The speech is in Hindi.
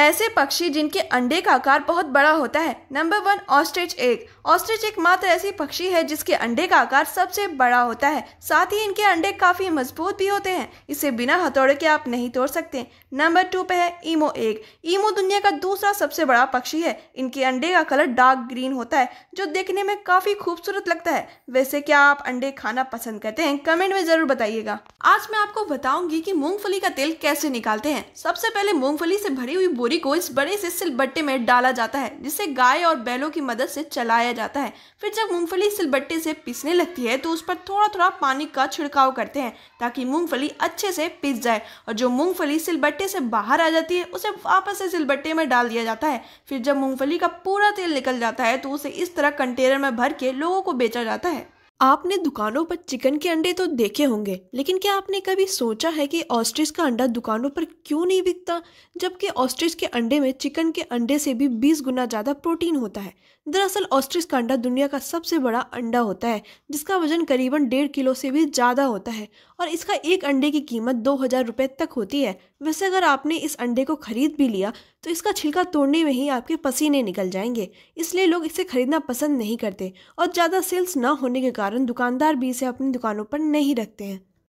ऐसे पक्षी जिनके अंडे का आकार बहुत बड़ा होता है नंबर वन ऑस्ट्रिच एक ऑस्ट्रिच एक मात्र ऐसी पक्षी है जिसके अंडे का आकार सबसे बड़ा होता है साथ ही इनके अंडे काफ़ी मजबूत भी होते हैं इसे बिना हथौड़े के आप नहीं तोड़ सकते नंबर टू पे है ईमो एक ईमो दुनिया का दूसरा सबसे बड़ा पक्षी है इनके अंडे का कलर डार्क ग्रीन होता है जो देखने में काफ़ी खूबसूरत लगता है वैसे क्या आप अंडे खाना पसंद करते हैं कमेंट में ज़रूर बताइएगा आज मैं आपको बताऊंगी की मूंगफली का तेल कैसे निकालते हैं सबसे पहले मूंगफली से भरी हुई बोरी को इस बड़े से सिलबट्टे में डाला जाता है जिसे गाय और बैलों की मदद से चलाया जाता है फिर जब मूंगफली सिलबट्टे से पिसने लगती है तो उस पर थोड़ा थोड़ा पानी का छिड़काव करते हैं ताकि मूंगफली अच्छे से पिस जाए और जो मूंगफली सिलबट्टे से बाहर आ जाती है उसे वापस से सिलबट्टे में डाल दिया जाता है फिर जब मूंगफली का पूरा तेल निकल जाता है तो उसे इस तरह कंटेनर में भर के लोगों को बेचा जाता है आपने दुकानों पर चिकन के अंडे तो देखे होंगे लेकिन क्या आपने कभी सोचा है कि ऑस्ट्रिच का अंडा दुकानों पर क्यों नहीं बिकता जबकि ऑस्ट्रिच के अंडे में चिकन के अंडे से भी 20 गुना ज़्यादा प्रोटीन होता है दरअसल ऑस्ट्रिच का अंडा दुनिया का सबसे बड़ा अंडा होता है जिसका वजन करीबन डेढ़ किलो से भी ज़्यादा होता है और इसका एक अंडे की कीमत दो हज़ार रुपये तक होती है वैसे अगर आपने इस अंडे को खरीद भी लिया तो इसका छिलका तोड़ने में ही आपके पसीने निकल जाएंगे इसलिए लोग इसे खरीदना पसंद नहीं करते और ज़्यादा सेल्स ना होने के कारण कारण दुकानदार भी इसे अपनी दुकानों पर नहीं रखते हैं